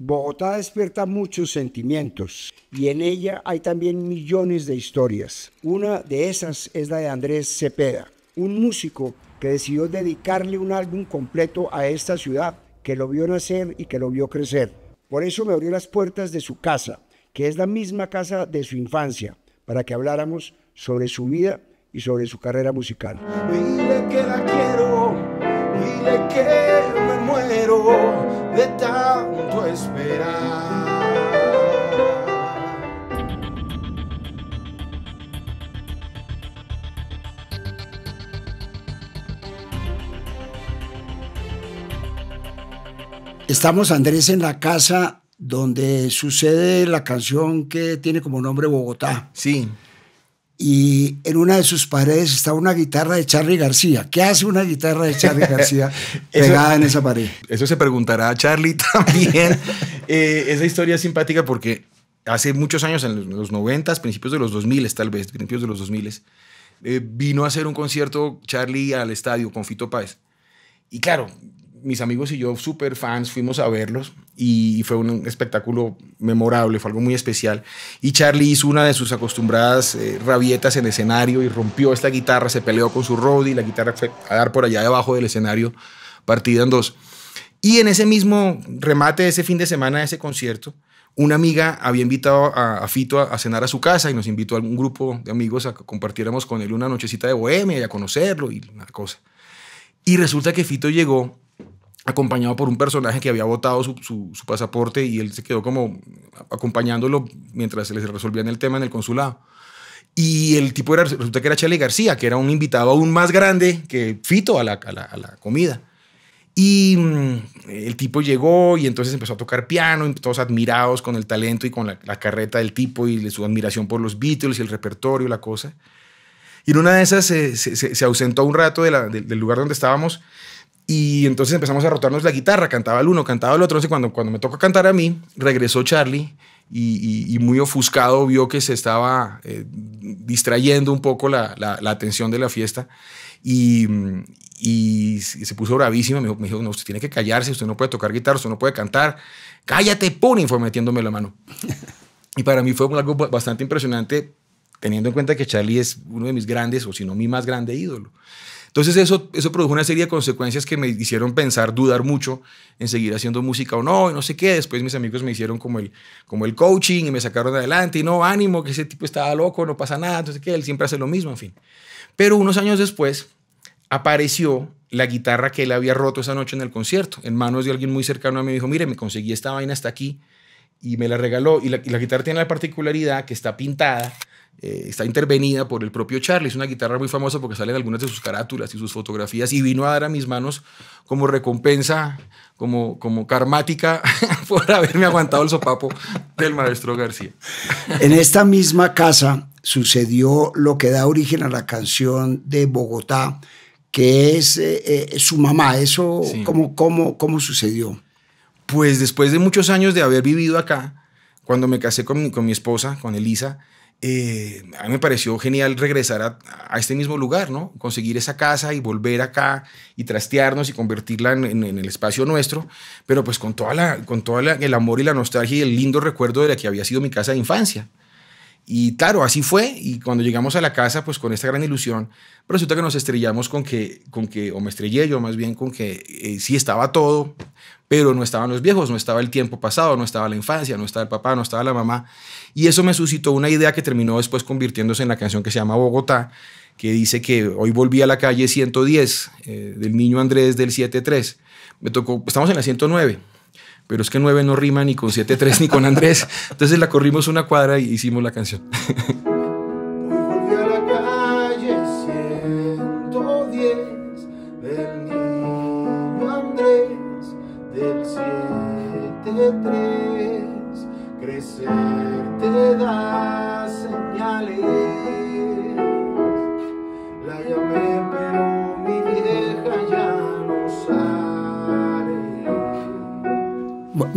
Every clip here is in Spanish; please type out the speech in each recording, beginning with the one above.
Bogotá despierta muchos sentimientos y en ella hay también millones de historias. Una de esas es la de Andrés Cepeda, un músico que decidió dedicarle un álbum completo a esta ciudad que lo vio nacer y que lo vio crecer. Por eso me abrió las puertas de su casa, que es la misma casa de su infancia, para que habláramos sobre su vida y sobre su carrera musical. Dile quiero, Estamos, Andrés, en la casa donde sucede la canción que tiene como nombre Bogotá. Sí y en una de sus paredes está una guitarra de Charlie García. ¿Qué hace una guitarra de Charlie García pegada en esa pared? Eso se preguntará a Charlie también. Eh, esa historia es simpática porque hace muchos años, en los 90, principios de los 2000, tal vez, principios de los 2000, eh, vino a hacer un concierto Charlie al estadio con Fito Páez. Y claro, mis amigos y yo, súper fans, fuimos a verlos y fue un espectáculo memorable, fue algo muy especial. Y Charlie hizo una de sus acostumbradas eh, rabietas en escenario y rompió esta guitarra, se peleó con su Roddy, la guitarra fue a dar por allá debajo del escenario, partida en dos. Y en ese mismo remate de ese fin de semana, de ese concierto, una amiga había invitado a, Fito a, cenar a su casa y nos invitó a un grupo de amigos a que compartiéramos con él una nochecita de bohemia y a conocerlo y una cosa. Y resulta que Fito llegó acompañado por un personaje que había botado su, pasaporte y él se quedó como acompañándolo mientras se les en el tema en el consulado. Y el tipo era, resulta que era Chale García, que era un invitado aún más grande que Fito a la, comida. Y mm, el tipo llegó y entonces empezó a tocar piano, todos admirados con el talento y con la, carreta del tipo y su admiración por los Beatles y el repertorio, la cosa. Y en una de esas se, ausentó un rato del lugar donde estábamos y entonces empezamos a rotarnos la guitarra, cantaba el uno, cantaba el otro. Y cuando, cuando me tocó cantar a mí, regresó Charlie y, muy ofuscado vio que se estaba eh, distrayendo un poco la, atención de la fiesta y, y se puso bravísima. Me dijo, no, usted tiene que callarse, usted no puede tocar guitarra, usted no puede cantar. Cállate, pone, fue metiéndome la mano. y para mí fue algo bastante impresionante teniendo en cuenta que Charlie es uno de mis grandes, o si no mi más grande ídolo. Entonces eso, eso produjo una serie de consecuencias que me hicieron pensar, dudar mucho en seguir haciendo música o no, y no sé qué. Después mis amigos me hicieron como el, como el coaching y me sacaron adelante y no, ánimo, que ese tipo estaba loco, no pasa nada, no sé qué, él siempre hace lo mismo, en fin. Pero unos años después apareció la guitarra que él había roto esa noche en el concierto, en manos de alguien muy cercano a mí, me dijo, mire, me conseguí esta vaina hasta aquí y me la regaló. y la guitarra tiene la particularidad que está pintada eh, está intervenida por el propio Charlie. Es una guitarra muy famosa porque salen algunas de sus carátulas y sus fotografías y vino a dar a mis manos como recompensa, como, como karmática por haberme aguantado el sopapo del maestro García. En esta misma casa sucedió lo que da origen a la canción de Bogotá, que es eh, eh, su mamá. ¿Eso ¿cómo, cómo, sucedió? Pues después de muchos años de haber vivido acá, cuando me casé con con mi esposa, con Elisa, eh, a mí me pareció genial regresar a, este mismo lugar, ¿no? Conseguir esa casa y volver acá y trastearnos y convertirla en, el espacio nuestro, pero pues con toda la, con todo el amor y la nostalgia y el lindo recuerdo de la que había sido mi casa de infancia. Y claro, así fue. Y cuando llegamos a la casa, pues con esta gran ilusión, resulta que nos estrellamos con que, con que o me estrellé yo más bien con que eh, sí estaba todo, pero no estaban los viejos, no estaba el tiempo pasado, no estaba la infancia, no estaba el papá, no estaba la mamá. Y eso me suscitó una idea que terminó después convirtiéndose en la canción que se llama Bogotá, que dice que hoy volví a la calle 110 eh, del niño Andrés del 73. Me tocó, estamos en la 109 pero es que 9 no rima ni con 7-3 ni con Andrés. Entonces la corrimos una cuadra y e hicimos la canción.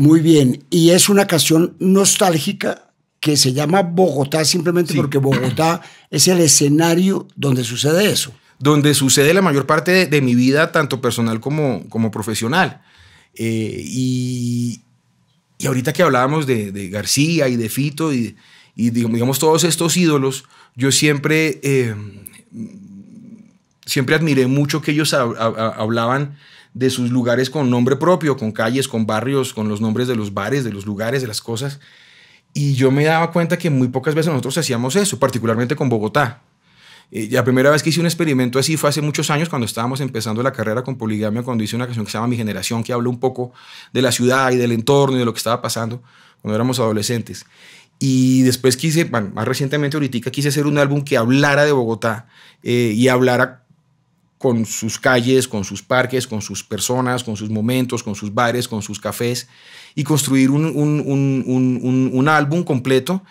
Muy bien, y es una canción nostálgica que se llama Bogotá simplemente porque Bogotá es el escenario donde sucede eso. Donde sucede la mayor parte de, mi vida, tanto personal como, como profesional. Eh, y, y, ahorita que hablábamos de, García y de Fito y, y digamos todos estos ídolos, yo siempre, eh, siempre admiré mucho que ellos hablaban de sus lugares con nombre propio, con calles, con barrios, con los nombres de los bares, de los lugares, de las cosas. Y yo me daba cuenta que muy pocas veces nosotros hacíamos eso, particularmente con Bogotá. Eh, la primera vez que hice un experimento así fue hace muchos años, cuando estábamos empezando la carrera con Poligamia, cuando hice una canción que se llama Mi Generación, que habla un poco de la ciudad y del entorno y de lo que estaba pasando cuando éramos adolescentes. Y después quise, más recientemente ahorita quise hacer un álbum que hablara de Bogotá eh, y hablara con sus calles, con sus parques, con sus personas, con sus momentos, con sus bares, con sus cafés, y construir un, álbum completo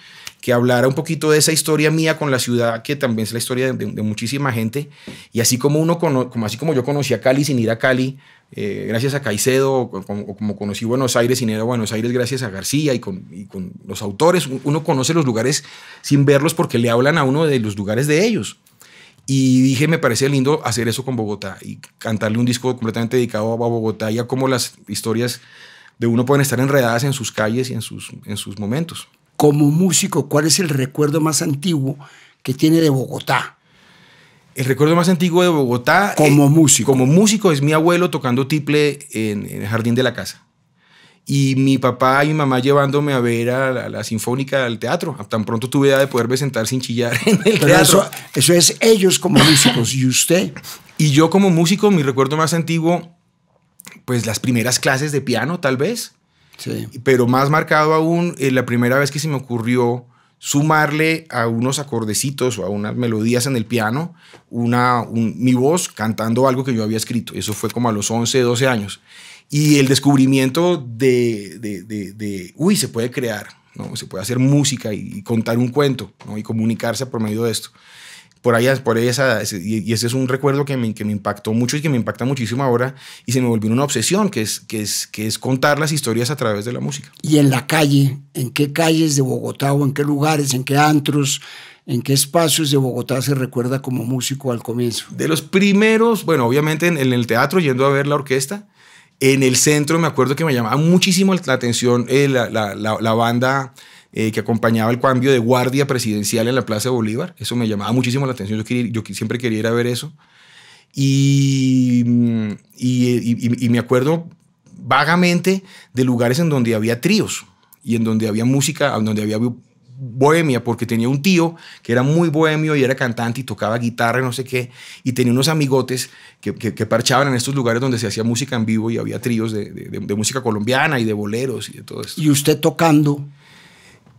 que hablara un poquito de esa historia mía con la ciudad, que también es la historia de, muchísima gente. Y así como, uno como, así como yo conocí a Cali sin ir a Cali, eh, gracias a Caicedo, o como, conocí Buenos Aires sin ir a Buenos Aires, gracias a García y con, y con los autores, uno conoce los lugares sin verlos porque le hablan a uno de los lugares de ellos. Y dije, me parecía lindo hacer eso con Bogotá y cantarle un disco completamente dedicado a Bogotá y a cómo las historias de uno pueden estar enredadas en sus calles y en sus, en sus momentos. Como músico, ¿cuál es el recuerdo más antiguo que tiene de Bogotá? El recuerdo más antiguo de Bogotá. Como eh, músico. Como músico es mi abuelo tocando tiple en el jardín de la casa y mi papá y mi mamá llevándome a ver a la, Sinfónica al teatro. Tan pronto tuve edad de poderme sentar sin chillar en el teatro. Eso, es ellos como músicos y usted. Y yo como músico, mi recuerdo más antiguo, pues las primeras clases de piano tal vez. Sí. Pero más marcado aún, eh, la primera vez que se me ocurrió sumarle a unos acordecitos o a unas melodías en el piano una, mi voz cantando algo que yo había escrito. Eso fue como a los 11, 12 años y el descubrimiento de, de, de, uy, se puede crear, ¿no? se puede hacer música y, contar un cuento ¿no? y comunicarse por medio de esto. Por ahí, por esa, y ese es un recuerdo que me, que me impactó mucho y que me impacta muchísimo ahora y se me volvió una obsesión, que es, que, es, que es contar las historias a través de la música. Y en la calle, ¿en qué calles de Bogotá o en qué lugares, en qué antros, ¿En qué espacios de Bogotá se recuerda como músico al comienzo? De los primeros, bueno, obviamente en el teatro, yendo a ver la orquesta, en el centro me acuerdo que me llamaba muchísimo la atención eh, la, la, la, banda eh, que acompañaba el cambio de guardia presidencial en la Plaza de Bolívar. Eso me llamaba muchísimo la atención. Yo, yo siempre quería ir a ver eso. Y, mm, eh, y, y, y, me acuerdo vagamente de lugares en donde había tríos y en donde había música, en donde había bohemia porque tenía un tío que era muy bohemio y era cantante y tocaba guitarra no sé qué, y tenía unos amigotes que, parchaban en estos lugares donde se hacía música en vivo y había tríos de, música colombiana y de boleros y de todo eso. ¿Y usted tocando?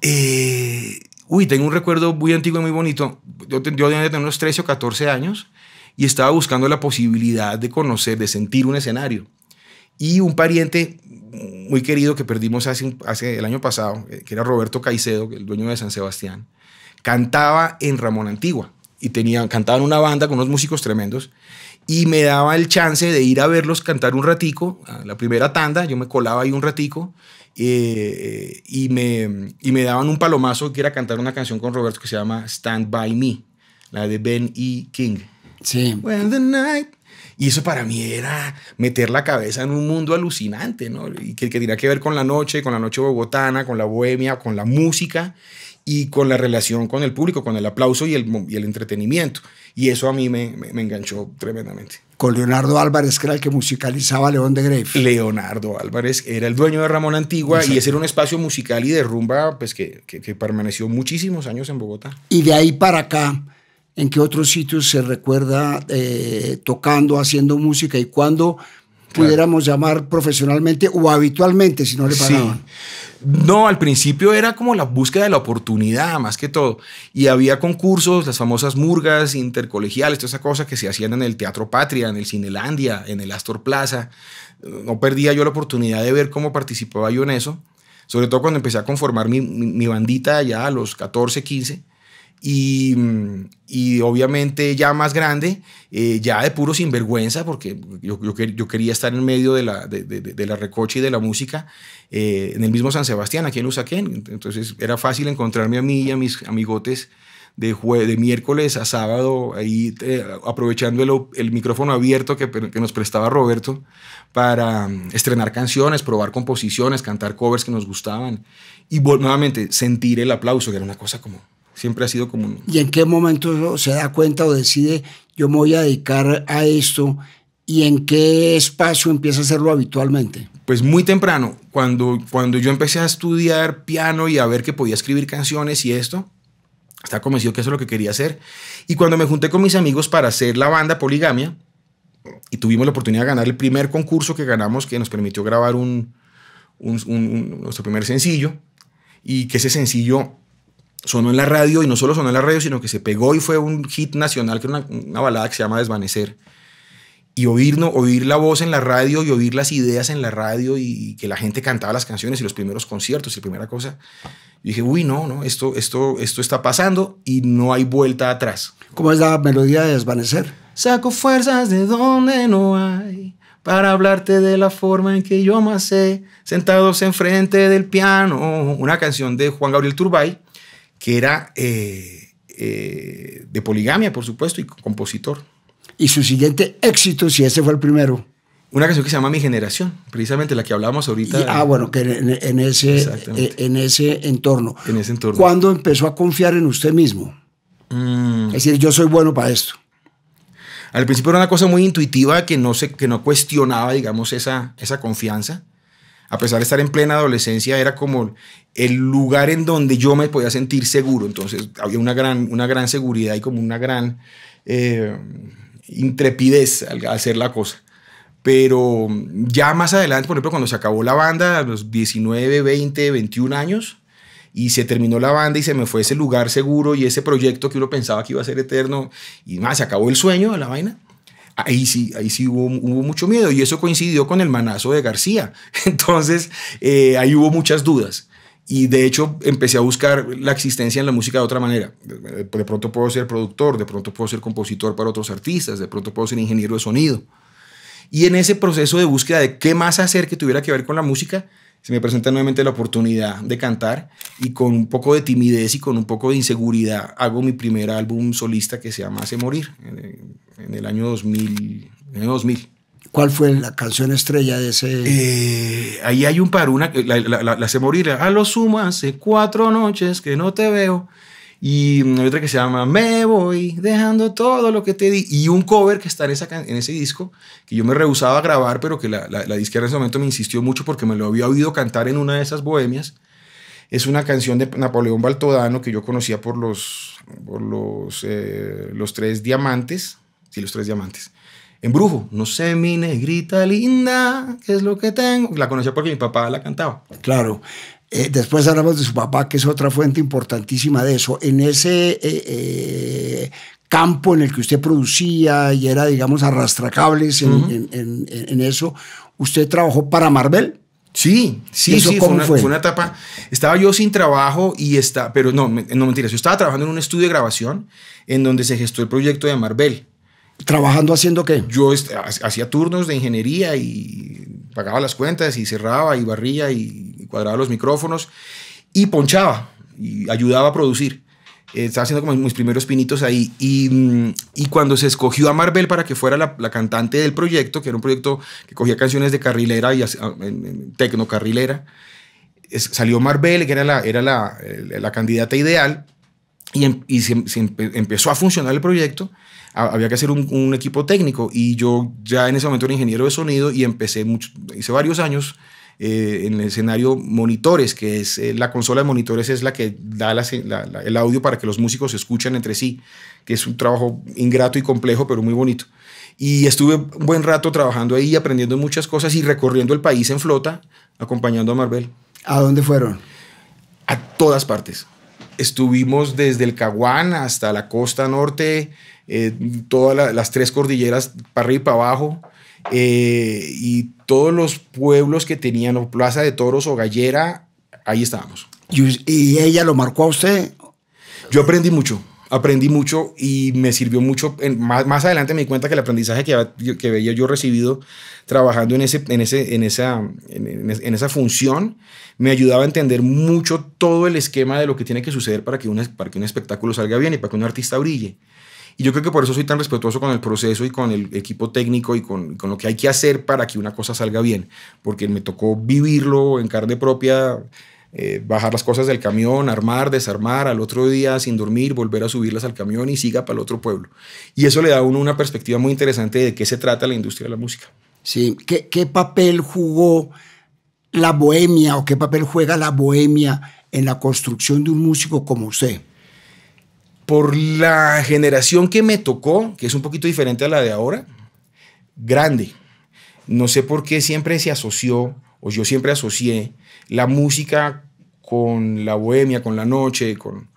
Eh, uy, tengo un recuerdo muy antiguo y muy bonito. Yo, yo tenía unos 13 o 14 años y estaba buscando la posibilidad de conocer, de sentir un escenario. Y un pariente muy querido que perdimos hace, el año pasado, eh, que era Roberto Caicedo, el dueño de San Sebastián, cantaba en Ramón Antigua y tenía, cantaba una banda con unos músicos tremendos y me daba el chance de ir a verlos cantar un ratico, la primera tanda, yo me colaba ahí un ratico eh, eh, y, me, y me daban un palomazo que era cantar una canción con Roberto que se llama Stand By Me, la de Ben E. King. Sí. When the night y eso para mí era meter la cabeza en un mundo alucinante, ¿no? Y que, que tenía que ver con la noche, con la noche bogotana, con la bohemia, con la música y con la relación con el público, con el aplauso y el, entretenimiento. Y eso a mí me, enganchó tremendamente. Con Leonardo Álvarez, que era el que musicalizaba León de Greiff. Leonardo Álvarez era el dueño de Ramón Antigua y ese era un espacio musical y de rumba pues, que permaneció muchísimos años en Bogotá. Y de ahí para acá, en qué otros sitios se recuerda eh, tocando, haciendo música y cuándo pudiéramos llamar profesionalmente o habitualmente, si no le pagaban. No, al principio era como la búsqueda de la oportunidad, más que todo. Y había concursos, las famosas murgas intercolegiales, todas esas cosa que se hacían en el Teatro Patria, en el Cinelandia, en el Astor Plaza. No perdía yo la oportunidad de ver cómo participaba yo en eso. Sobre todo cuando empecé a conformar mi, bandita ya a los 14, 15 y, obviamente ya más grande, eh, ya de puro sinvergüenza, porque yo, yo, quería estar en medio de la, de, la recocha y de la música, eh, en el mismo San Sebastián, aquí en Usaquén. Entonces era fácil encontrarme a mí y a mis amigotes de, de miércoles a sábado, ahí eh, aprovechando el, micrófono abierto que, nos prestaba Roberto para mm, estrenar canciones, probar composiciones, cantar covers que nos gustaban y nuevamente sentir el aplauso, que era una cosa como Siempre ha sido como... ¿Y en qué momento se da cuenta o decide yo me voy a dedicar a esto y en qué espacio empieza a hacerlo habitualmente? Pues muy temprano, cuando, cuando yo empecé a estudiar piano y a ver que podía escribir canciones y esto, estaba convencido que eso es lo que quería hacer. Y cuando me junté con mis amigos para hacer la banda Poligamia, y tuvimos la oportunidad de ganar el primer concurso que ganamos que nos permitió grabar nuestro primer sencillo, y que ese sencillo sonó en la radio y no solo sonó en la radio, sino que se pegó y fue un hit nacional, que era una, balada que se llama Desvanecer. Y oír, oír la voz en la radio y oír las ideas en la radio y, que la gente cantaba las canciones y los primeros conciertos y la primera cosa. Y dije, uy, no, no, esto, esto, esto está pasando y no hay vuelta atrás. ¿Cómo es la melodía de Desvanecer? Saco fuerzas de donde no hay para hablarte de la forma en que yo amacé, sentados enfrente del piano. Una canción de Juan Gabriel Turbay que era eh, eh, de poligamia, por supuesto, y compositor. Y su siguiente éxito, si ese fue el primero. Una canción que se llama Mi Generación, precisamente la que hablábamos ahorita. ah, bueno, que en, ese, eh, en ese entorno. En ese entorno. ¿Cuándo empezó a confiar en usted mismo? Mm. Es decir, yo soy bueno para esto. Al principio era una cosa muy intuitiva que no, se, que no cuestionaba, digamos, esa, esa confianza a pesar de estar en plena adolescencia, era como el lugar en donde yo me podía sentir seguro. Entonces había una gran, una gran seguridad y como una gran eh, intrepidez al hacer la cosa. Pero ya más adelante, por ejemplo, cuando se acabó la banda, a los 19, 20, 21 años, y se terminó la banda y se me fue ese lugar seguro y ese proyecto que uno pensaba que iba a ser eterno, y más, se acabó el sueño de la vaina ahí sí, ahí sí hubo, mucho miedo y eso coincidió con el manazo de García. Entonces, eh, ahí hubo muchas dudas. Y de hecho empecé a buscar la existencia en la música de otra manera. De pronto puedo ser productor, de pronto puedo ser compositor para otros artistas, de pronto puedo ser ingeniero de sonido. Y en ese proceso de búsqueda de qué más hacer que tuviera que ver con la música, se me presenta nuevamente la oportunidad de cantar y con un poco de timidez y con un poco de inseguridad hago mi primer álbum solista que se llama Hace Morir. Eh, en el año 2000. En el 2000. ¿Cuál fue la canción estrella de ese? Eh, ahí hay un par, una, la, la, la, se morirá. A lo suma hace cuatro noches que no te veo. Y mm, otra que se llama Me voy dejando todo lo que te di. Y un cover que está en, en ese disco, que yo me rehusaba a grabar, pero que la, la, disquera en ese momento me insistió mucho porque me lo había oído cantar en una de esas bohemias. Es una canción de Napoleón Baltodano que yo conocía por los, por los, eh, los tres diamantes Sí, los tres diamantes. En brujo. no sé mi negrita linda, ¿qué es lo que tengo? La conocía porque mi papá la cantaba. Claro. Eh, después hablamos de su papá, que es otra fuente importantísima de eso. En ese eh, eh, campo en el que usted producía y era, digamos, arrastracables en, eso, ¿usted trabajó para Marvel? Sí, sí, sí, fue una, fue una, etapa. Estaba yo sin trabajo y está, pero no, no mentiras, yo estaba trabajando en un estudio de grabación en donde se gestó el proyecto de Marvel. ¿Trabajando haciendo qué? Yo hacía turnos de ingeniería y pagaba las cuentas y cerraba y barría y cuadraba los micrófonos y ponchaba y ayudaba a producir. Eh, estaba haciendo como mis primeros pinitos ahí. Mm, y, cuando se escogió a Marvel para que fuera la, cantante del proyecto, que era un proyecto que cogía canciones de carrilera y tecno carrilera, salió Marvel, que era la, era la, eh, candidata ideal, y, em, empezó a funcionar el proyecto había que hacer un, equipo técnico y yo ya en ese momento era ingeniero de sonido y empecé, hice varios años eh, en el escenario monitores, que es eh, la consola de monitores es la que da el audio para que los músicos se escuchen entre sí, que es un trabajo ingrato y complejo, pero muy bonito. Y estuve un buen rato trabajando ahí, aprendiendo muchas cosas y recorriendo el país en flota, acompañando a Marvel. ¿A dónde fueron? A todas partes. Estuvimos desde el Caguán hasta la costa norte, eh, todas las tres cordilleras para arriba y para abajo, eh, y todos los pueblos que tenían, o Plaza de Toros o Gallera, ahí estábamos. ¿Y ella lo marcó a usted? Yo aprendí mucho, aprendí mucho y me sirvió mucho. más, adelante me di cuenta que el aprendizaje que, que veía yo recibido trabajando en, ese, en, ese, en, esa, esa función me ayudaba a entender mucho todo el esquema de lo que tiene que suceder para que, un, para que un espectáculo salga bien y para que un artista brille. Y yo creo que por eso soy tan respetuoso con el proceso y con el equipo técnico y con, lo que hay que hacer para que una cosa salga bien, porque me tocó vivirlo en carne propia. Eh, bajar las cosas del camión, armar, desarmar, al otro día sin dormir, volver a subirlas al camión y siga para el otro pueblo. Y eso le da a uno una perspectiva muy interesante de qué se trata la industria de la música. Sí, ¿qué, qué papel jugó la bohemia o qué papel juega la bohemia en la construcción de un músico como usted? por la generación que me tocó, que es un poquito diferente a la de ahora, grande. No sé por qué siempre se asoció, o yo siempre asocié, la música con la bohemia, con la noche, con,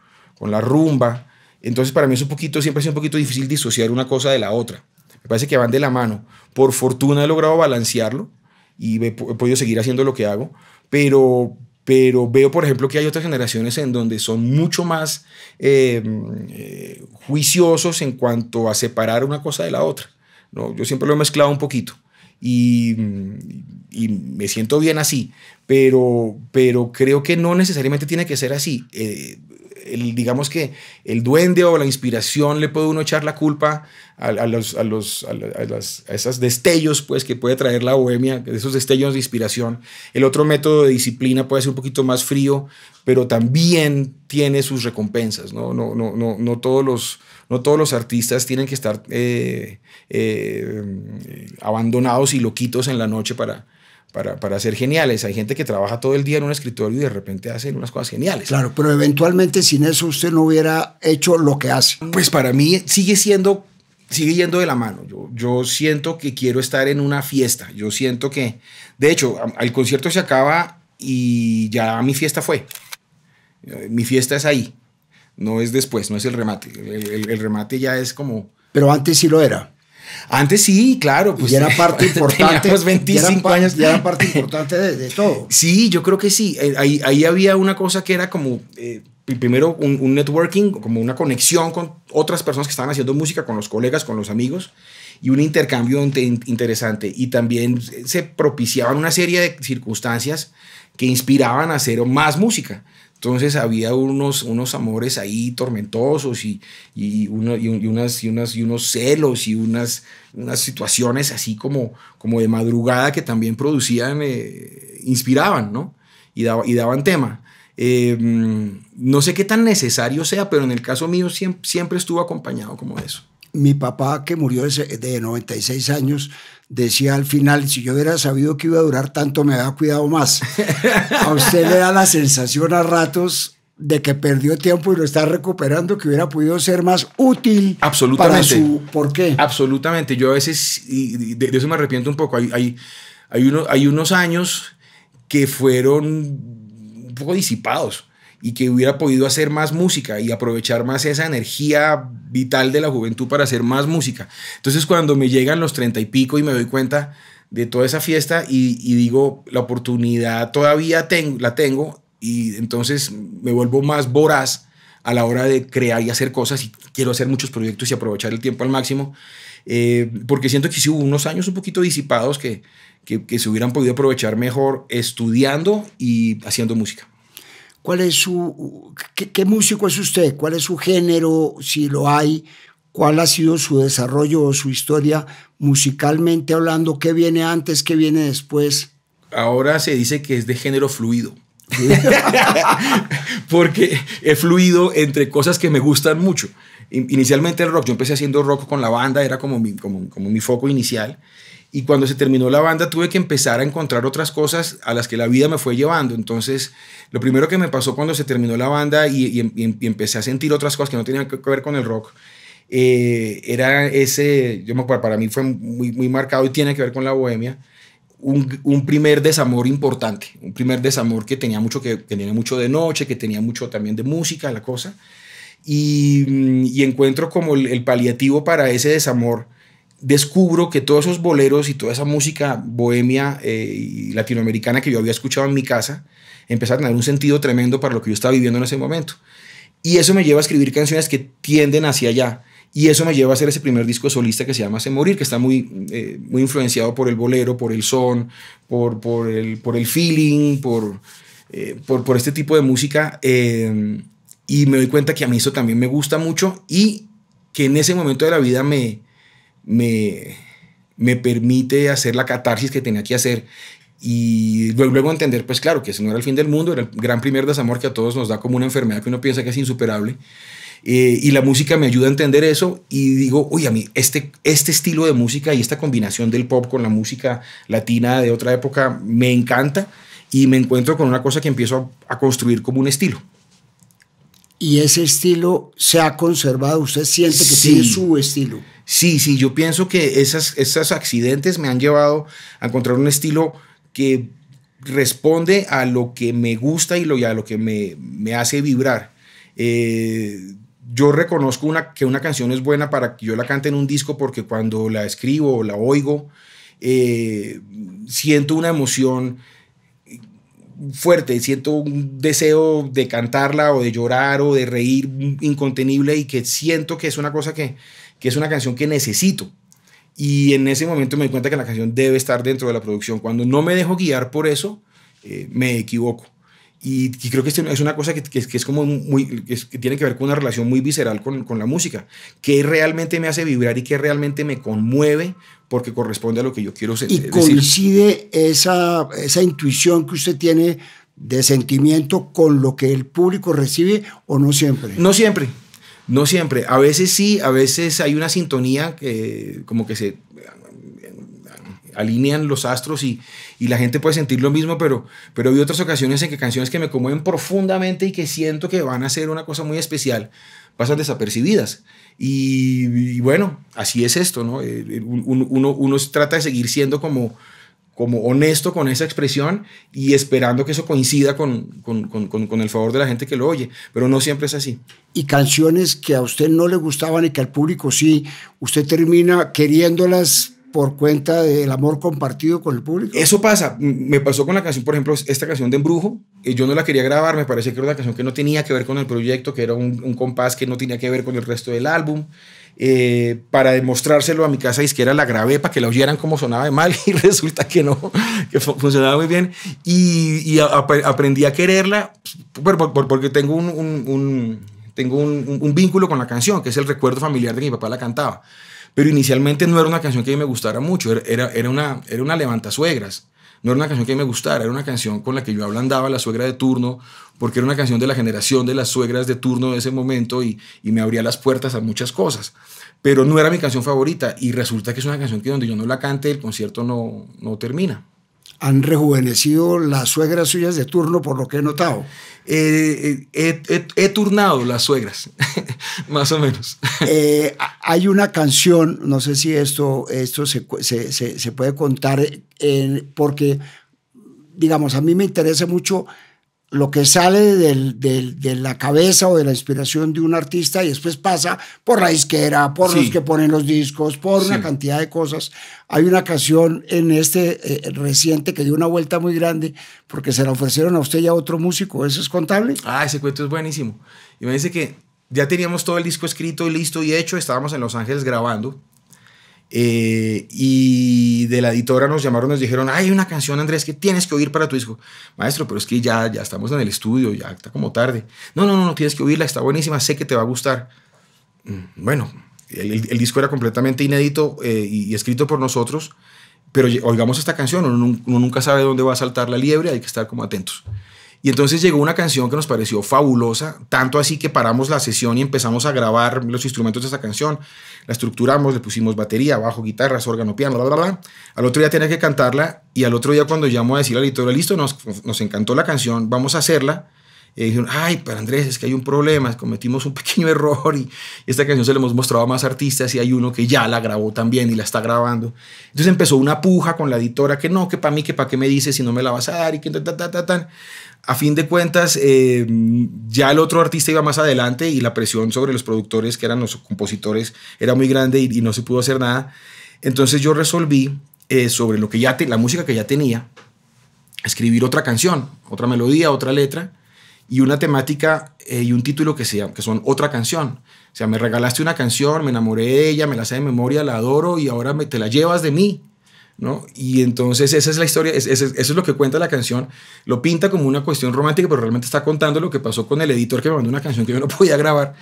la rumba. Entonces para mí es un poquito, siempre es un poquito difícil disociar una cosa de la otra. Me parece que van de la mano. Por fortuna he logrado balancearlo y he podido seguir haciendo lo que hago, pero pero veo, por ejemplo, que hay otras generaciones en donde son mucho más eh, mm, juiciosos en cuanto a separar una cosa de la otra. ¿no? Yo siempre lo he mezclado un poquito y, mm, y me siento bien así, pero, pero creo que no necesariamente tiene que ser así. Eh, digamos que el duende o la inspiración le puede uno echar la culpa a, esos los, a, destellos pues, que puede traer la bohemia, esos destellos de inspiración. El otro método de disciplina puede ser un poquito más frío, pero también tiene sus recompensas. No, no, no, no, todos los no todos los artistas tienen que estar eh, eh, abandonados y loquitos en la noche para, para, para, ser geniales. Hay gente que trabaja todo el día en un escritorio y de repente hace unas cosas geniales. Claro, pero eventualmente sin eso usted no hubiera hecho lo que hace. Pues para mí sigue siendo, sigue yendo de la mano. Yo, yo siento que quiero estar en una fiesta. Yo siento que, de hecho, el concierto se acaba y ya mi fiesta fue. Eh, mi fiesta es ahí. No es después, no es el remate. el remate ya es como... Pero antes sí lo era. Antes sí, claro. Pues, era parte importante. 25 años. Ya era parte importante de, todo. Sí, yo creo que sí. Eh, ahí, había una cosa que era como... Eh, primero un, networking, como una conexión con otras personas que estaban haciendo música, con los colegas, con los amigos, y un intercambio interesante. Y también se propiciaban una serie de circunstancias que inspiraban a hacer más música. Entonces había unos, unos amores ahí tormentosos y, unas, y, unas, y unos celos y unas, unas situaciones así como, como de madrugada que también producían, eh, inspiraban, ¿no? Y, y daban tema. Em, no sé qué tan necesario sea, pero en el caso mío siempre, siempre estuvo acompañado como eso. Mi papá, que murió de, de 96 años, decía al final, si yo hubiera sabido que iba a durar tanto, me había cuidado más. A usted le da la sensación a ratos de que perdió tiempo y lo está recuperando, que hubiera podido ser más útil Absolutamente. para su por qué. Absolutamente. Yo a veces, y de, eso me arrepiento un poco, hay, hay, hay, hay unos años que fueron un poco disipados y que hubiera podido hacer más música y aprovechar más esa energía vital de la juventud para hacer más música. Entonces cuando me llegan los treinta y pico y me doy cuenta de toda esa fiesta y, digo, la oportunidad todavía tengo, la tengo y entonces me vuelvo más voraz a la hora de crear y hacer cosas y quiero hacer muchos proyectos y aprovechar el tiempo al máximo, eh, porque siento que sí hubo unos años un poquito disipados que se hubieran podido aprovechar mejor estudiando y haciendo música es su, qué, músico es usted? ¿Cuál es su género, si lo hay? ¿Cuál ha sido su desarrollo o su historia musicalmente hablando? ¿Qué viene antes, qué viene después? Ahora se dice que es de género fluido. Porque he fluido entre cosas que me gustan mucho. Inicialmente el rock, yo empecé haciendo rock con la banda, era como como, como mi foco inicial. Y cuando se terminó la banda tuve que empezar a encontrar otras cosas a las que la vida me fue llevando. Entonces, lo primero que me pasó cuando se terminó la banda y, em, em, empecé a sentir otras cosas que no tenían que ver con el rock, eh, era ese, yo me acuerdo, para mí fue muy, marcado y tiene que ver con la bohemia, un, primer desamor importante, un primer desamor que tenía mucho, que, tenía mucho de noche, que tenía mucho también de música, la cosa. Y, mm, encuentro como el paliativo para ese desamor descubro que todos esos boleros y toda esa música bohemia eh, y latinoamericana que yo había escuchado en mi casa empezaron a tener un sentido tremendo para lo que yo estaba viviendo en ese momento. Y eso me lleva a escribir canciones que tienden hacia allá. Y eso me lleva a hacer ese primer disco solista que se llama Se Morir, que está muy, eh, muy influenciado por el bolero, por el son, por, por, el, por el feeling, por, eh, por, por, este tipo de música. y me doy cuenta que a mí eso también me gusta mucho y que en ese momento de la vida me, me, me permite hacer la catarsis que tenía que hacer y luego entender, pues claro, que ese no era el fin del mundo, era el gran primer desamor que a todos nos da como una enfermedad que uno piensa que es insuperable. Eh, y la música me ayuda a entender eso y digo, oye, a mí este, este estilo de música y esta combinación del pop con la música latina de otra época me encanta y me encuentro con una cosa que empiezo a, construir como un estilo. ¿Y ese estilo se ha conservado? ¿Usted siente que tiene su estilo? Sí, sí, yo pienso que esas, esos accidentes me han llevado a encontrar un estilo que responde a lo que me gusta y, lo, a lo que me, hace vibrar. Eh, yo reconozco una, que una canción es buena para que yo la cante en un disco porque cuando la escribo o la oigo, eh, siento una emoción fuerte, siento un deseo de cantarla o de llorar o de reír incontenible y que siento que es una cosa que que es una canción que necesito. Y en ese momento me di cuenta que la canción debe estar dentro de la producción. Cuando no me dejo guiar por eso, eh, me equivoco. Y, creo que este es una cosa que, es como muy, que, tiene que ver con una relación muy visceral con, la música, que realmente me hace vibrar y que realmente me conmueve porque corresponde a lo que yo quiero sentir Y coincide esa, esa intuición que usted tiene de sentimiento con lo que el público recibe o no siempre. No siempre, no siempre, a veces sí, a veces hay una sintonía que como que se eh, alinean los astros y, y, la gente puede sentir lo mismo, pero, pero hay otras ocasiones en que canciones que me conmueven profundamente y que siento que van a ser una cosa muy especial pasan desapercibidas. Y, bueno, así es esto, ¿no? Eh, eh, uno, uno, trata de seguir siendo como, como honesto con esa expresión y esperando que eso coincida con, con, el favor de la gente que lo oye, pero no siempre es así. Y canciones que a usted no le gustaban y que al público sí, usted termina queriéndolas por cuenta del amor compartido con el público. Eso pasa, me pasó con la canción, por ejemplo, esta canción de Embrujo, yo no la quería grabar, me parece que era una canción que no tenía que ver con el proyecto, que era un, un compás que no tenía que ver con el resto del álbum. Eh, para demostrárselo a mi casa disquera, la grabé para que la oyeran como sonaba de mal y resulta que no, que funcionaba muy bien. Y, aprendí a quererla pues, porque tengo un, tengo un, vínculo con la canción, que es el recuerdo familiar de que mi papá la cantaba pero inicialmente no era una canción que me gustara mucho, era, era, una, era una levanta suegras, no era una canción que me gustara, era una canción con la que yo ablandaba la suegra de turno, porque era una canción de la generación de las suegras de turno de ese momento y, me abría las puertas a muchas cosas. Pero no era mi canción favorita y resulta que es una canción que donde yo no la cante el concierto no, no termina. Han rejuvenecido las suegras suyas de turno, por lo que he notado. Eh, eh, he turnado las suegras, más o menos. Eh, hay una canción, no sé si esto, esto se, se, se, se puede contar, porque, digamos, a mí me interesa mucho lo que sale del, de la cabeza o de la inspiración de un artista y después pasa por la disquera, por los que ponen los discos, por una cantidad de cosas. Hay una canción en este eh, reciente que dio una vuelta muy grande porque se la ofrecieron a usted y a otro músico. ¿Eso es contable? Ah, ese cuento es buenísimo. Y me dice que ya teníamos todo el disco escrito y listo y hecho. Estábamos en Los Ángeles grabando eh, y de la editora nos llamaron, nos dijeron, hay una canción, Andrés, que tienes que oír para tu disco. Maestro, pero es que ya, ya estamos en el estudio, ya está como tarde. No, no, no, tienes que oírla, está buenísima, sé que te va a gustar. Mm, bueno, el, disco era completamente inédito eh, y, escrito por nosotros, pero oigamos esta canción, uno, uno, nunca sabe dónde va a saltar la liebre, hay que estar como atentos. Y entonces llegó una canción que nos pareció fabulosa, tanto así que paramos la sesión y empezamos a grabar los instrumentos de esa canción. La estructuramos, le pusimos batería, bajo, guitarras, órgano, piano, bla, bla, bla. Al otro día tenía que cantarla y al otro día cuando llamó a decir a la listo, nos encantó la canción, vamos a hacerla y dijeron, ay, pero Andrés, es que hay un problema, cometimos un pequeño error y esta canción se la hemos mostrado a más artistas y hay uno que ya la grabó también y la está grabando. Entonces empezó una puja con la editora que no, que para mí, que para qué me dices si no me la vas a dar y que tal tan A fin de cuentas, em, ya el otro artista iba más adelante y la presión sobre los productores, que eran los compositores, era muy grande y, no se pudo hacer nada. Entonces yo resolví eh, sobre lo que ya la música que ya tenía, escribir otra canción, otra melodía, otra letra y una temática eh, y un título que, sea que son otra canción. O sea, me regalaste una canción, me enamoré de ella, me la sé de memoria, la adoro y ahora te la llevas de mí. Y entonces esa es la historia, eso es lo que cuenta la canción. Lo pinta como una cuestión romántica, pero realmente está contando lo que pasó con el editor que me mandó una canción que yo no podía grabar.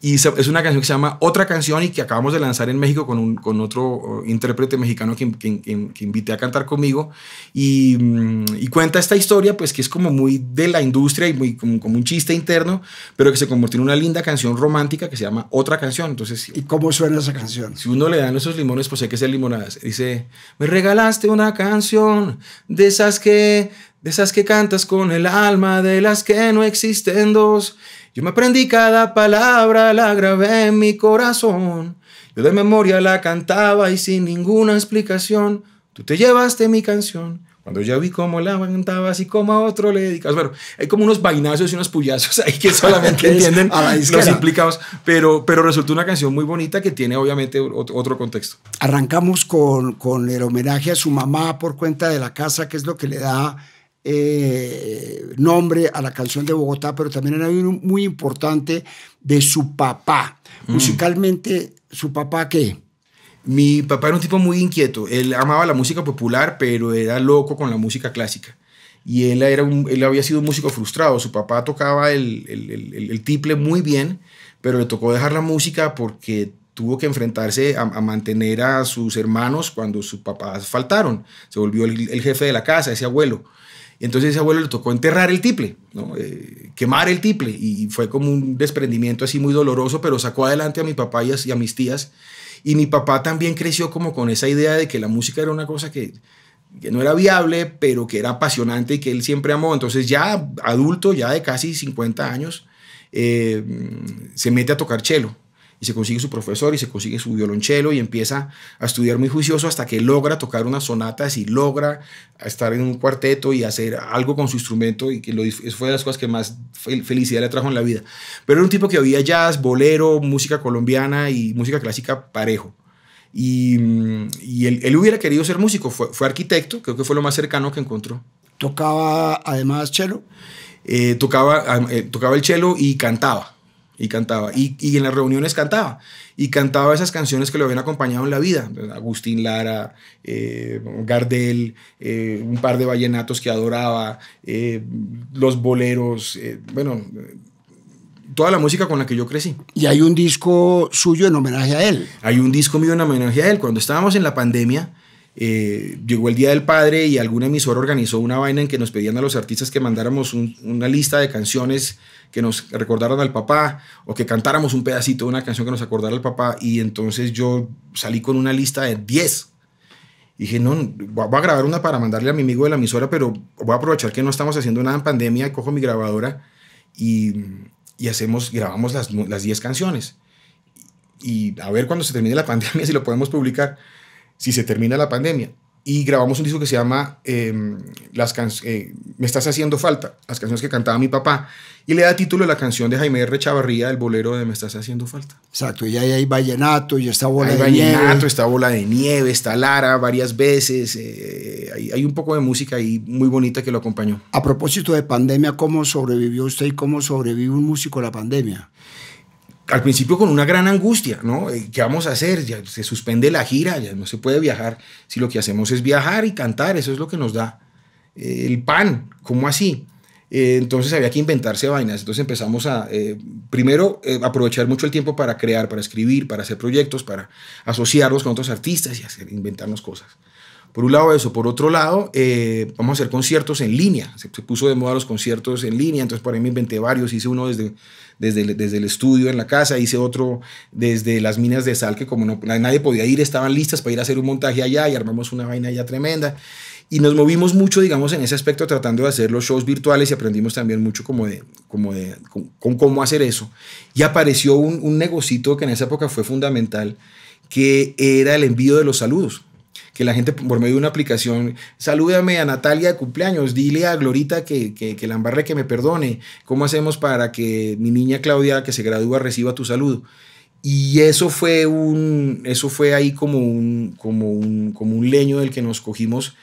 Y es una canción que se llama Otra Canción y que acabamos de lanzar en México con, un, con otro uh, intérprete mexicano que, que, invité a cantar conmigo. Mm, y, cuenta esta historia, pues que es como muy de la industria y muy, como, un chiste interno, pero que se convirtió en una linda canción romántica que se llama Otra Canción. Entonces, ¿Y cómo suena esa canción? Si uno le dan esos limones, pues sé que es limonadas. Dice, me regalaste una canción de esas que, de esas que cantas con el alma, de las que no existen dos. Yo me aprendí cada palabra, la grabé en mi corazón. Yo de memoria la cantaba y sin ninguna explicación, tú te llevaste mi canción. Cuando yo vi cómo la cantaba y cómo a otro le dedicas. Bueno, hay como unos vainazos y unos puyazos ahí que solamente entienden a los implicados. Pero, pero resultó una canción muy bonita que tiene obviamente otro contexto. Arrancamos con, con el homenaje a su mamá por cuenta de la casa, que es lo que le da eh, nombre a la canción de Bogotá, pero también era uno muy importante de su papá. Mm. Musicalmente, su papá qué? Mi papá era un tipo muy inquieto. Él amaba la música popular, pero era loco con la música clásica. Y él, era él había sido un músico frustrado. Su papá tocaba el, el, tiple muy bien, pero le tocó dejar la música porque tuvo que enfrentarse a, mantener a sus hermanos cuando sus papás faltaron. Se volvió el, jefe de la casa, ese abuelo. Entonces ese abuelo le tocó enterrar el tiple, ¿no? Eh, quemar el tiple. Y fue como un desprendimiento así muy doloroso, pero sacó adelante a mi papá y a mis tías. Y mi papá también creció como con esa idea de que la música era una cosa que, no era viable, pero que era apasionante y que él siempre amó. Entonces ya adulto, ya de casi 50 años, eh, se mete a tocar cello y se consigue su profesor y se consigue su violonchelo y empieza a estudiar muy juicioso hasta que logra tocar unas sonatas y logra estar en un cuarteto y hacer algo con su instrumento y que lo, eso fue de las cosas que más felicidad le trajo en la vida. Pero era un tipo que oía jazz, bolero, música colombiana y música clásica parejo. Y, mm, él, hubiera querido ser músico, fue, arquitecto, creo que fue lo más cercano que encontró. ¿Tocaba además cello? Eh, tocaba, eh, tocaba el cello y cantaba y cantaba. Y, en las reuniones cantaba. Y cantaba esas canciones que lo habían acompañado en la vida. Agustín Lara, eh, Gardel, eh, un par de vallenatos que adoraba, eh, los boleros, bueno, toda la música con la que yo crecí. Y hay un disco suyo en homenaje a él. Hay un disco mío en homenaje a él. Cuando estábamos en la pandemia, eh, llegó el Día del Padre y alguna emisora organizó una vaina en que nos pedían a los artistas que mandáramos una lista de canciones que nos recordaran al papá o que cantáramos un pedacito de una canción que nos acordara al papá. Y entonces yo salí con una lista de 10. Dije, no, voy a grabar una para mandarle a mi amigo de la emisora, pero voy a aprovechar que no estamos haciendo nada en pandemia, cojo mi grabadora y, hacemos, grabamos las 10 canciones. Y a ver cuando se termine la pandemia si lo podemos publicar si se termina la pandemia. Y grabamos un disco que se llama em, las eh, Me estás haciendo falta, las canciones que cantaba mi papá. Y le da título a la canción de Jaime R. el bolero de Me estás haciendo falta. Exacto, y ahí hay vallenato, y está bola hay vallenato, está bola de nieve, está Lara varias veces. Eh, hay, hay, un poco de música ahí muy bonita que lo acompañó. A propósito de pandemia, ¿cómo sobrevivió usted y cómo sobrevive un músico a la pandemia? al principio con una gran angustia, ¿no? Eh, ¿Qué vamos a hacer? Ya se suspende la gira, ya no se puede viajar. Si lo que hacemos es viajar y cantar, eso es lo que nos da eh, el pan, ¿cómo así? Eh, entonces había que inventarse vainas. Entonces empezamos a, primero, aprovechar mucho el tiempo para crear, para escribir, para hacer proyectos, para asociarnos con otros artistas y hacer, inventarnos cosas. Por un lado eso, por otro lado, vamos a hacer conciertos en línea. Se, se, puso de moda los conciertos en línea, entonces por ahí me inventé varios, hice uno desde, desde el, estudio en la casa, hice otro desde las minas de sal, que como no, nadie podía ir, estaban listas para ir a hacer un montaje allá y armamos una vaina allá tremenda. Y nos movimos mucho, digamos, en ese aspecto tratando de hacer los shows virtuales y aprendimos también mucho como de, como de, con, cómo hacer eso. Y apareció un, un negocito que en esa época fue fundamental, que era el envío de los saludos que la gente por medio de una aplicación, salúdame a Natalia de cumpleaños, dile a Glorita que, que, que la embarre que me perdone, ¿cómo hacemos para que mi niña Claudia que se gradúa reciba tu saludo? Y eso fue, un, eso fue ahí como un, como, un, como un leño del que nos cogimos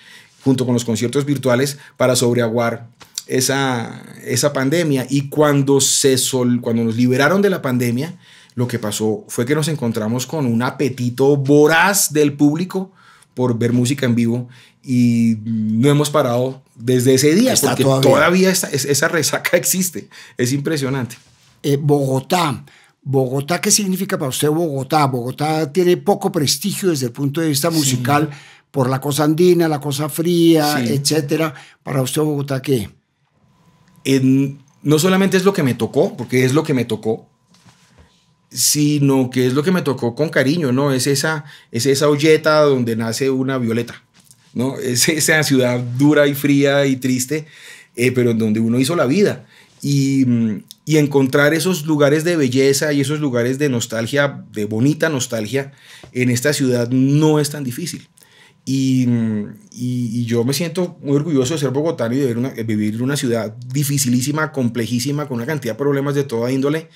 junto con los conciertos virtuales para sobreaguar esa, esa pandemia. Y cuando, se cuando nos liberaron de la pandemia, lo que pasó fue que nos encontramos con un apetito voraz del público por ver música en vivo y no hemos parado desde ese día, porque todavía, esa, resaca existe. Es impresionante. Eh, Bogotá. Bogotá, ¿qué significa para usted Bogotá? Bogotá tiene poco prestigio desde el punto de vista musical por la cosa andina, la cosa fría, etcétera. Para usted Bogotá, ¿qué? no solamente es lo que me tocó, porque es lo que me tocó, sino que es lo que me tocó con cariño, ¿no? Es esa, es esa olleta donde nace una violeta, ¿no? Es esa ciudad dura y fría y triste, eh, pero en donde uno hizo la vida. Mm, y, encontrar esos lugares de belleza y esos lugares de nostalgia, de bonita nostalgia, en esta ciudad no es tan difícil. Y, mm, yo me siento muy orgulloso de ser bogotano y de vivir, una, una ciudad dificilísima, complejísima, con una cantidad de problemas de toda índole,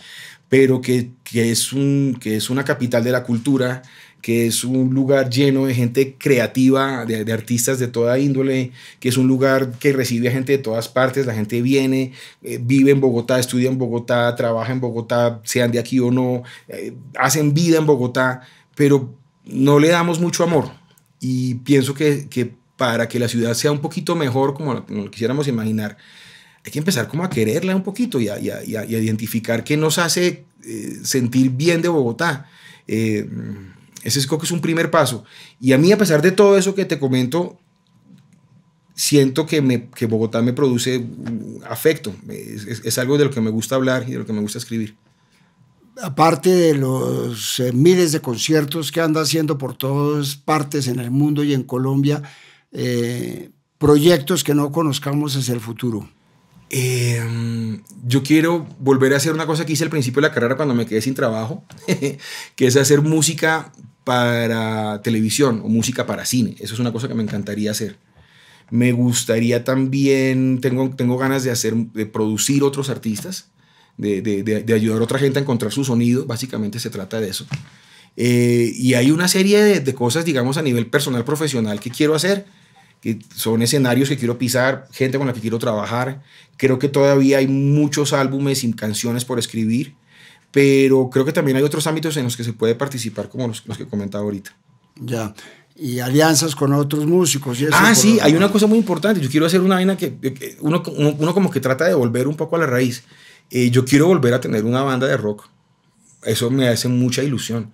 pero que, que, es un, que es una capital de la cultura, que es un lugar lleno de gente creativa, de, artistas de toda índole, que es un lugar que recibe a gente de todas partes, la gente viene, eh, vive en Bogotá, estudia en Bogotá, trabaja en Bogotá, sean de aquí o no, eh, hacen vida en Bogotá, pero no le damos mucho amor. Y pienso que, que para que la ciudad sea un poquito mejor, como como lo quisiéramos imaginar, hay que empezar como a quererla un poquito y a, identificar qué nos hace eh, sentir bien de Bogotá. Eh, ese es, creo que es un primer paso. Y a mí, a pesar de todo eso que te comento, siento que, Bogotá me produce afecto. Es, algo de lo que me gusta hablar y de lo que me gusta escribir. Aparte de los eh, miles de conciertos que anda haciendo por todas partes en el mundo y en Colombia, proyectos que no conozcamos es el futuro. Em, yo quiero volver a hacer una cosa que hice al principio de la carrera cuando me quedé sin trabajo, que es hacer música para televisión o música para cine. Eso es una cosa que me encantaría hacer. Me gustaría también, tengo, tengo ganas de hacer, de producir otros artistas, de, ayudar a otra gente a encontrar su sonido, básicamente se trata de eso. Eh, y hay una serie de, cosas, digamos, a nivel personal, profesional que quiero hacer que son escenarios que quiero pisar, gente con la que quiero trabajar. Creo que todavía hay muchos álbumes y canciones por escribir, pero creo que también hay otros ámbitos en los que se puede participar, como los, que comentaba ahorita. Ya. Y alianzas con otros músicos. Y ah, sí, hay una cosa muy importante. Yo quiero hacer una vaina que, uno, como que trata de volver un poco a la raíz. Eh, yo quiero volver a tener una banda de rock. Eso me hace mucha ilusión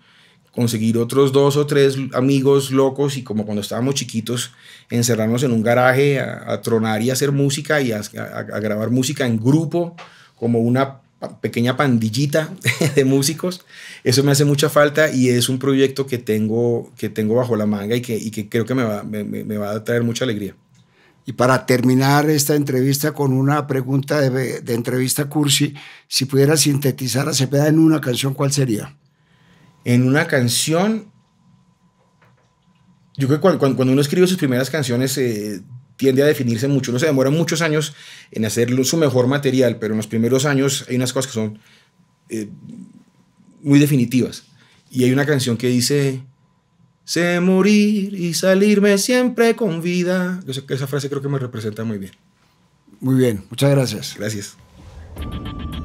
conseguir otros dos o tres amigos locos y como cuando estábamos chiquitos, encerrarnos en un garaje a, tronar y hacer música y a, grabar música en grupo, como una pequeña pandillita de músicos. Eso me hace mucha falta y es un proyecto que tengo, que tengo bajo la manga y que, creo que me va, me, va, a traer mucha alegría. Y para terminar esta entrevista con una pregunta de, de entrevista cursi, si pudieras sintetizar a Cepeda en una canción, ¿cuál sería? en una canción, yo creo que cuando, uno escribe sus primeras canciones eh, tiende a definirse mucho, no se demora muchos años en hacer su mejor material, pero en los primeros años hay unas cosas que son eh, muy definitivas. Y hay una canción que dice, sé morir y salirme siempre con vida. Yo sé que esa frase creo que me representa muy bien. Muy bien, muchas gracias. Gracias.